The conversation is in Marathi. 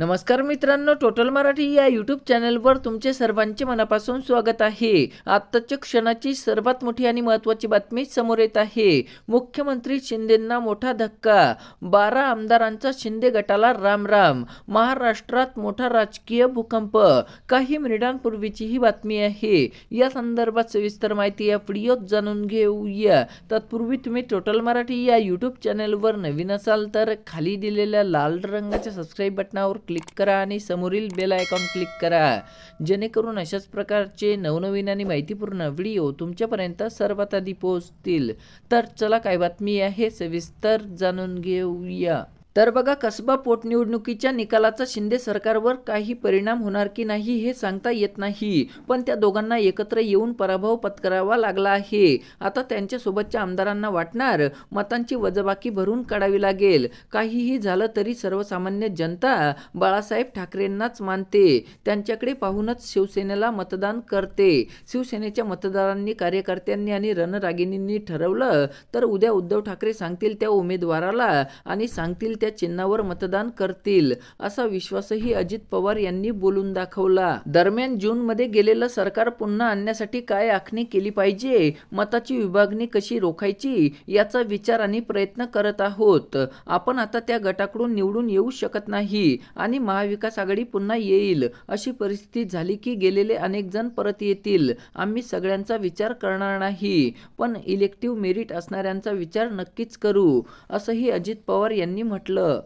नमस्कार मित्रांनो टोटल मराठी या यूट्यूब चॅनलवर तुमचे सर्वांचे मनापासून स्वागत आहे आत्ताच्या क्षणाची सर्वात मोठी आणि महत्त्वाची बातमी समोर येत आहे मुख्यमंत्री शिंदेंना मोठा धक्का बारा आमदारांचा शिंदे गटाला रामराम महाराष्ट्रात मोठा राजकीय भूकंप काही मिनिटांपूर्वीची ही बातमी आहे या संदर्भात सविस्तर माहिती या व्हिडिओत जाणून घेऊया तत्पूर्वी तुम्ही टोटल मराठी या यूट्यूब चॅनलवर नवीन असाल तर खाली दिलेल्या लाल रंगाच्या सबस्क्राईब बटनावर क्लिक करा आणि समोरील बेल आयकॉन क्लिक करा जेणेकरून अशाच प्रकारचे नवनवीन आणि माहितीपूर्ण व्हिडिओ तुमच्यापर्यंत सर्वात आधी पोहोचतील तर चला काय बातमी आहे सविस्तर जाणून घेऊया तर बघा कसबा पोटनिवडणुकीच्या निकालाचा शिंदे सरकारवर काही परिणाम होणार की नाही हे सांगता येत नाही पण त्या दोघांना एकत्र येऊन पराभव पत्करावा लागला आहे आता त्यांच्यासोबतच्या आमदारांना वाटणार मतांची वजबाकी भरून काढावी लागेल काहीही झालं तरी सर्वसामान्य जनता बाळासाहेब ठाकरेंनाच मानते त्यांच्याकडे पाहूनच शिवसेनेला मतदान करते शिवसेनेच्या मतदारांनी कार्यकर्त्यांनी आणि रणरागिणींनी ठरवलं तर उद्या उद्धव ठाकरे सांगतील त्या उमेदवाराला आणि सांगतील त्या चिन्हावर मतदान करतील असा विश्वासही अजित पवार यांनी बोलून दाखवला दरम्यान जून मध्ये गेलेलं सरकार पुन्हा आणण्यासाठी काय आखणी केली पाहिजे मताची विभागणी कशी रोखायची याचा विचार आणि प्रयत्न करत आहोत आपण आता त्या गटाकडून निवडून येऊ शकत नाही आणि महाविकास आघाडी पुन्हा येईल अशी परिस्थिती झाली की गेलेले अनेक जण परत येतील आम्ही सगळ्यांचा विचार करणार नाही पण इलेक्टिव्ह मेरिट असणाऱ्यांचा विचार नक्कीच करू असंही अजित पवार यांनी म्हटलं 了。